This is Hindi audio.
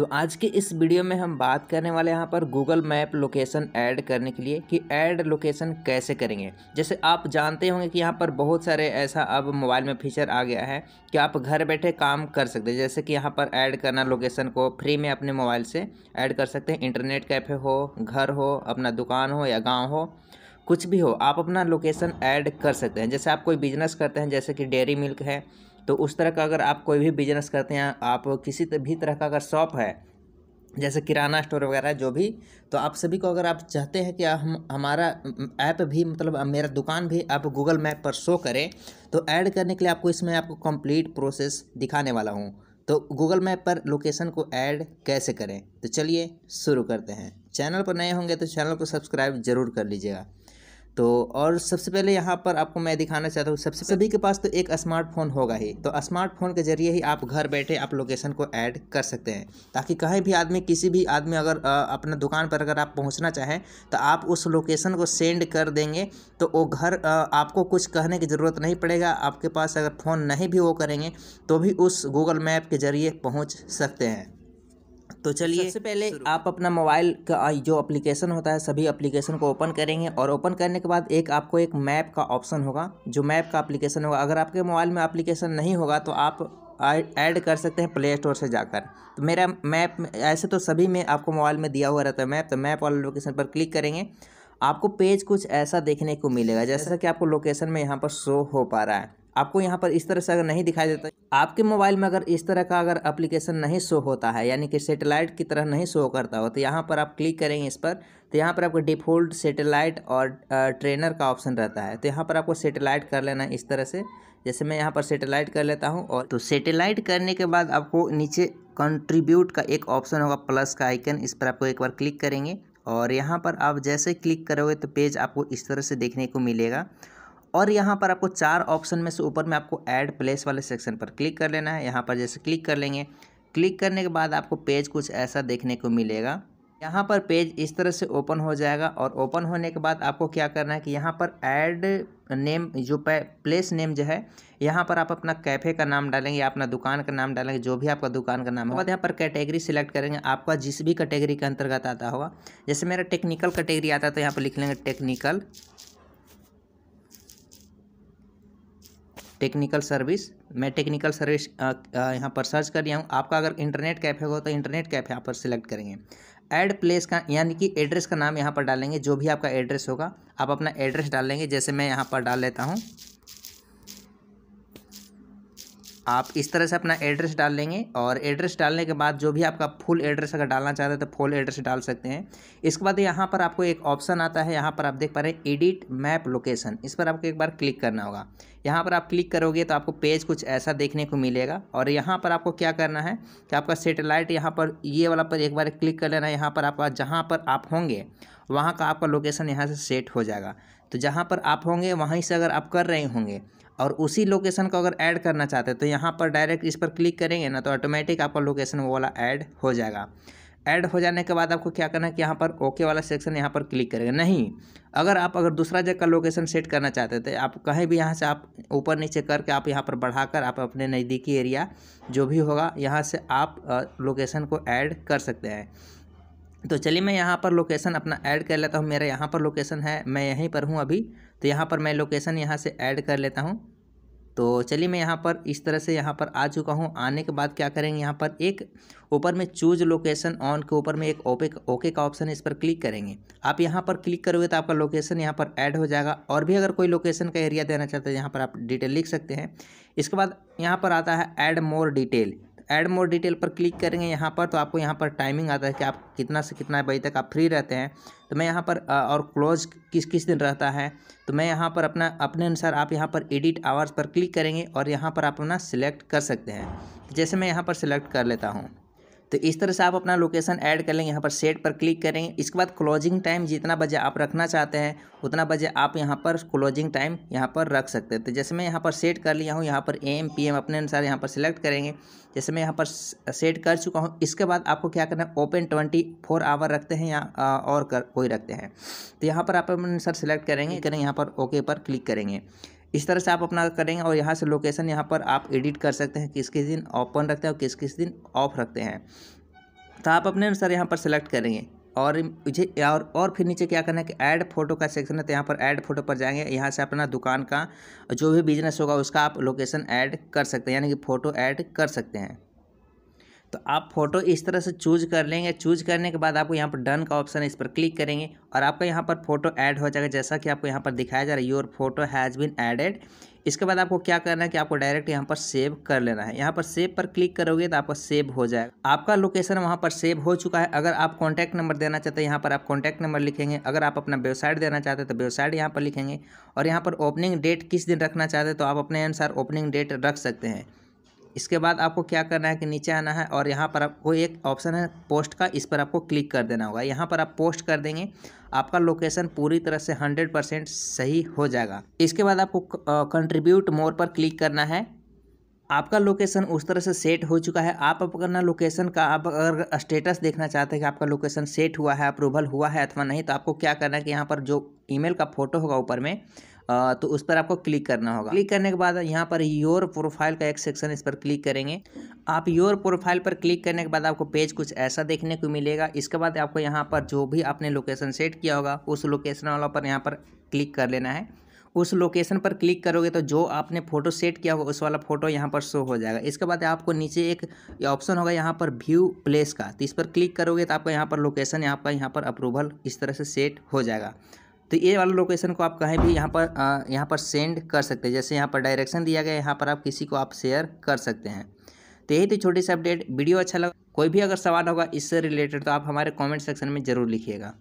तो आज के इस वीडियो में हम बात करने वाले यहाँ पर गूगल मैप लोकेशन ऐड करने के लिए कि ऐड लोकेशन कैसे करेंगे जैसे आप जानते होंगे कि यहाँ पर बहुत सारे ऐसा अब मोबाइल में फीचर आ गया है कि आप घर बैठे काम कर सकते हैं जैसे कि यहाँ पर ऐड करना लोकेशन को फ्री में अपने मोबाइल से ऐड कर सकते हैं इंटरनेट कैफ़े हो घर हो अपना दुकान हो या गाँव हो कुछ भी हो आप अपना लोकेशन ऐड कर सकते हैं जैसे आप कोई बिजनेस करते हैं जैसे कि डेयरी मिल्क है तो उस तरह का अगर आप कोई भी बिजनेस करते हैं आप किसी भी तरह का अगर शॉप है जैसे किराना स्टोर वगैरह जो भी तो आप सभी को अगर आप चाहते हैं कि हम हमारा ऐप भी मतलब मेरा दुकान भी आप गूगल मैप पर शो करें तो ऐड करने के लिए आपको इसमें आपको कंप्लीट प्रोसेस दिखाने वाला हूँ तो गूगल मैप पर लोकेशन को ऐड कैसे करें तो चलिए शुरू करते हैं चैनल पर नए होंगे तो चैनल को सब्सक्राइब ज़रूर कर लीजिएगा तो और सबसे पहले यहाँ पर आपको मैं दिखाना चाहता हूँ सबसे सभी के पास तो एक स्मार्टफोन होगा ही तो स्मार्टफोन के जरिए ही आप घर बैठे आप लोकेशन को ऐड कर सकते हैं ताकि कहीं भी आदमी किसी भी आदमी अगर अपना दुकान पर अगर आप पहुँचना चाहें तो आप उस लोकेशन को सेंड कर देंगे तो वो घर आपको कुछ कहने की ज़रूरत नहीं पड़ेगा आपके पास अगर फ़ोन नहीं भी वो करेंगे तो भी उस गूगल मैप के ज़रिए पहुँच सकते हैं तो चलिए सबसे पहले आप अपना मोबाइल का जो अप्लीकेशन होता है सभी अप्लीकेशन को ओपन करेंगे और ओपन करने के बाद एक आपको एक मैप का ऑप्शन होगा जो मैप का अप्लीकेशन होगा अगर आपके मोबाइल में अप्लीकेशन नहीं होगा तो आप ऐड कर सकते हैं प्ले स्टोर से जाकर तो मेरा मैप ऐसे तो सभी में आपको मोबाइल में दिया हुआ रहता है मैप तो मैप वाले लोकेशन पर क्लिक करेंगे आपको पेज कुछ ऐसा देखने को मिलेगा जैसा कि आपको लोकेशन में यहाँ पर शो हो पा रहा है आपको यहाँ पर इस तरह से अगर नहीं दिखाई देता आपके मोबाइल में अगर इस तरह का अगर एप्लीकेशन नहीं शो होता है यानी कि सेटेलाइट की तरह नहीं शो करता हो तो यहाँ पर आप क्लिक करेंगे इस पर तो यहाँ पर आपको डिफ़ॉल्ट सेटेलाइट और ट्रेनर का ऑप्शन रहता है तो यहाँ पर आपको सेटेलाइट कर लेना है इस तरह से जैसे मैं यहाँ पर सेटेलाइट कर लेता हूँ और तो सेटेलाइट करने के बाद आपको नीचे कंट्रीब्यूट का एक ऑप्शन होगा प्लस का आइकन इस पर आपको एक बार क्लिक करेंगे और यहाँ पर आप जैसे क्लिक करोगे तो पेज आपको इस तरह से देखने को मिलेगा और यहाँ पर आपको चार ऑप्शन में से ऊपर में आपको ऐड प्लेस वाले सेक्शन पर क्लिक कर लेना है यहाँ पर जैसे क्लिक कर लेंगे क्लिक करने के बाद आपको पेज कुछ ऐसा देखने को मिलेगा यहाँ पर पेज इस तरह से ओपन हो जाएगा और ओपन होने के बाद आपको क्या करना है कि यहाँ पर ऐड नेम जो प्लेस नेम जो है यहाँ पर आप अपना कैफ़े का नाम डालेंगे या अपना दुकान का नाम डालेंगे जो भी आपका दुकान का नाम बाद यहाँ पर कैटेगरी सिलेक्ट करेंगे आपका जिस भी कैटेगरी के अंतर्गत आता होगा जैसे मेरा टेक्निकल कैटेगरी आता है तो यहाँ पर लिख लेंगे टेक्निकल टेक्निकल सर्विस मैं टेक्निकल सर्विस यहाँ पर सर्च कर लिया हूँ आपका अगर इंटरनेट कैफ़े हो तो इंटरनेट कैफ़े यहाँ पर सिलेक्ट करेंगे एड प्लेस का यानी कि एड्रेस का नाम यहाँ पर डालेंगे जो भी आपका एड्रेस होगा आप अपना एड्रेस डाल लेंगे जैसे मैं यहाँ पर डाल लेता हूँ आप इस तरह से अपना एड्रेस डाल लेंगे और एड्रेस डालने के बाद जो भी आपका फुल एड्रेस अगर डालना चाहते हैं तो फुल एड्रेस डाल सकते हैं इसके बाद यहाँ पर आपको एक ऑप्शन आता है यहाँ पर आप देख पा रहे हैं एडिट मैप लोकेशन इस पर आपको एक बार क्लिक करना होगा यहाँ पर आप क्लिक करोगे तो आपको पेज कुछ ऐसा देखने को मिलेगा और यहाँ पर आपको क्या करना है कि आपका सेटेलाइट यहाँ पर ये वाला पर एक बार क्लिक कर लेना है यहाँ पर आपका जहाँ पर आप होंगे वहाँ का आपका लोकेशन यहाँ से सेट हो जाएगा तो जहाँ पर आप होंगे वहीं से अगर आप कर रहे होंगे और उसी लोकेशन को अगर ऐड करना चाहते हैं तो यहाँ पर डायरेक्ट इस पर क्लिक करेंगे ना तो ऑटोमेटिक आपका लोकेशन वो वाला ऐड हो जाएगा ऐड हो जाने के बाद आपको क्या करना है कि यहाँ पर ओके वाला सेक्शन यहाँ पर क्लिक करेगा नहीं अगर आप अगर दूसरा जगह का लोकेशन सेट करना चाहते थे तो आप कहीं भी यहाँ से आप ऊपर नीचे करके आप यहाँ पर बढ़ाकर आप अपने नज़दीकी एरिया जो भी होगा यहाँ से आप लोकेशन को ऐड कर सकते हैं तो चलिए मैं यहाँ पर लोकेशन अपना ऐड कर लेता हूँ मेरा यहाँ पर लोकेशन है मैं यहीं पर हूँ अभी तो यहाँ पर मैं लोकेशन यहाँ से ऐड कर लेता हूँ तो चलिए मैं यहाँ पर इस तरह से यहाँ पर आ चुका हूँ आने के बाद क्या करेंगे यहाँ पर एक ऊपर में चूज लोकेशन ऑन के ऊपर में एक ओपे ओके का ऑप्शन है इस पर क्लिक करेंगे आप यहाँ पर क्लिक करोगे तो आपका लोकेशन यहाँ पर ऐड हो जाएगा और भी अगर कोई लोकेशन का एरिया देना चाहते हैं यहाँ पर आप डिटेल लिख सकते हैं इसके बाद यहाँ पर आता है add more detail add more detail पर क्लिक करेंगे यहाँ पर तो आपको यहाँ पर टाइमिंग आता है कि आप कितना से कितना बजे तक आप फ्री रहते हैं तो मैं यहाँ पर और क्लोज किस किस दिन रहता है तो मैं यहाँ पर अपना अपने अनुसार आप यहाँ पर एडिट आवर्स पर क्लिक करेंगे और यहाँ पर आप अपना सिलेक्ट कर सकते हैं जैसे मैं यहाँ पर सिलेक्ट कर लेता हूँ तो इस तरह से आप अपना लोकेशन ऐड कर लेंगे यहाँ पर सेट पर क्लिक करेंगे इसके बाद क्लोजिंग टाइम जितना बजे आप रखना चाहते हैं उतना बजे आप यहाँ पर क्लोजिंग टाइम यहाँ पर रख सकते हैं तो जैसे मैं यहाँ पर सेट कर लिया हूँ यहाँ पर एम पी एम अपने अनुसार यहाँ पर सिलेक्ट करेंगे जैसे मैं यहाँ पर सेट कर चुका हूँ इसके बाद आपको क्या करना है ओपन ट्वेंटी फोर आवर रखते हैं या और कर कोई रखते हैं तो यहाँ पर आप अपने अनुसार सेलेक्ट करेंगे करें यहाँ पर ओके पर क्लिक करेंगे इस तरह से आप अपना करेंगे और यहाँ से लोकेशन यहाँ पर आप एडिट कर सकते हैं किस किस दिन ओपन रखते हैं और किस किस दिन ऑफ रखते हैं तो आप अपने अनुसार यहाँ पर सेलेक्ट करेंगे और मुझे और और फिर नीचे क्या करना है कि ऐड फोटो का सेक्शन है तो यहाँ पर ऐड फोटो पर जाएंगे यहाँ से अपना दुकान का जो भी बिजनेस होगा उसका आप लोकेशन ऐड कर सकते हैं यानी कि फ़ोटो ऐड कर सकते हैं तो आप फ़ोटो इस तरह से चूज कर लेंगे चूज करने के बाद आपको यहाँ पर डन का ऑप्शन है इस पर क्लिक करेंगे और आपका यहाँ पर फोटो ऐड हो जाएगा जैसा कि आपको यहाँ पर दिखाया जा रहा है your photo has been added इसके बाद आपको क्या करना है कि आपको डायरेक्ट यहाँ पर सेव कर लेना है यहाँ पर सेव पर क्लिक करोगे तो आपका सेव हो जाएगा आपका लोकेशन वहाँ पर सेव हो चुका है अगर आप कॉन्टैक्ट नंबर देना चाहते हैं यहाँ पर आप कॉन्टैक्ट नंबर लिखेंगे अगर आप अपना वेबसाइट देना चाहते हैं तो वेबसाइट यहाँ पर लिखेंगे और यहाँ पर ओपनिंग डेट किस दिन रखना चाहते हैं तो आप अपने अनुसार ओपनिंग डेट रख सकते हैं इसके बाद आपको क्या करना है कि नीचे आना है और यहाँ पर आपको एक ऑप्शन है पोस्ट का इस पर आपको क्लिक कर देना होगा यहाँ पर आप पोस्ट कर देंगे आपका लोकेशन पूरी तरह से हंड्रेड परसेंट सही हो जाएगा इसके बाद आपको कंट्रीब्यूट मोर पर क्लिक करना है आपका लोकेशन उस तरह से सेट हो चुका है आप अपना लोकेशन का आप अगर स्टेटस देखना चाहते हैं कि आपका लोकेशन सेट हुआ है अप्रूवल हुआ है अथवा नहीं तो आपको क्या करना है कि यहाँ पर जो ईमेल का फोटो होगा ऊपर में तो उस पर आपको क्लिक करना होगा क्लिक करने के बाद यहाँ पर योर प्रोफाइल का एक सेक्शन इस पर क्लिक करेंगे आप योर प्रोफाइल पर क्लिक करने के बाद आपको पेज कुछ ऐसा देखने को मिलेगा इसके बाद आपको यहाँ पर जो भी आपने लोकेशन सेट किया होगा उस लोकेशन वाला पर यहाँ पर क्लिक कर लेना है उस लोकेशन पर क्लिक करोगे तो जो आपने फ़ोटो सेट किया होगा उस वाला फ़ोटो यहाँ पर शो हो जाएगा इसके बाद आपको नीचे एक ऑप्शन होगा यहाँ पर व्यू प्लेस का तो इस पर क्लिक करोगे तो आपका यहाँ पर लोकेशन यहाँ पर यहाँ पर अप्रूवल इस तरह से सेट हो जाएगा तो ये वाला लोकेशन को आप कहीं भी यहाँ पर यहाँ पर सेंड कर सकते हैं जैसे यहाँ पर डायरेक्शन दिया गया है यहाँ पर आप किसी को आप शेयर कर सकते हैं तो यही थी छोटी सी अपडेट वीडियो अच्छा लगा कोई भी अगर सवाल होगा इससे रिलेटेड तो आप हमारे कमेंट सेक्शन में ज़रूर लिखिएगा